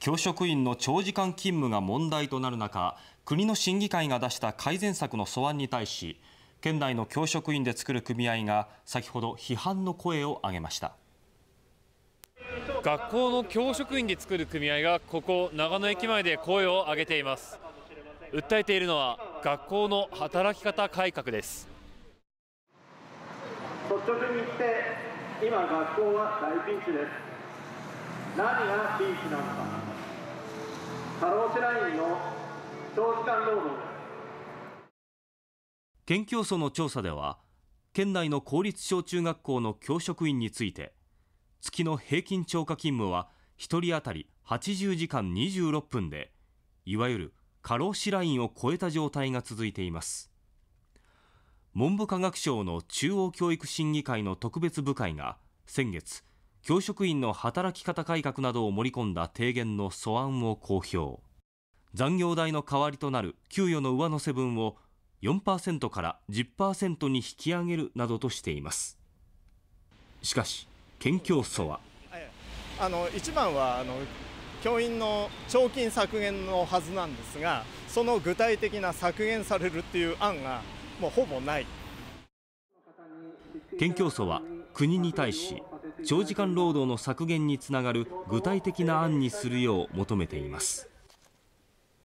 教職員の長時間勤務が問題となる中国の審議会が出した改善策の素案に対し県内の教職員で作る組合が先ほど批判の声を上げました学校の教職員で作る組合がここ長野駅前で声を上げています訴えているのは学校の働き方改革です率直に言って今学校は大ピンチです何が地域なのか過労死ラインの長時間労働県教組の調査では県内の公立小中学校の教職員について月の平均超過勤務は1人当たり80時間26分でいわゆる過労死ラインを超えた状態が続いています文部科学省の中央教育審議会の特別部会が先月教職員の働き方改革などを盛り込んだ提言の素案を公表残業代の代わりとなる給与の上乗せ分を4%から10%に引き上げるなどとしていますしかし県教組はあの一番はあの教員の長金削減のはずなんですがその具体的な削減されるっていう案がもうほぼない県教組は国に対し長時間労働の削減につながる具体的な案にするよう求めています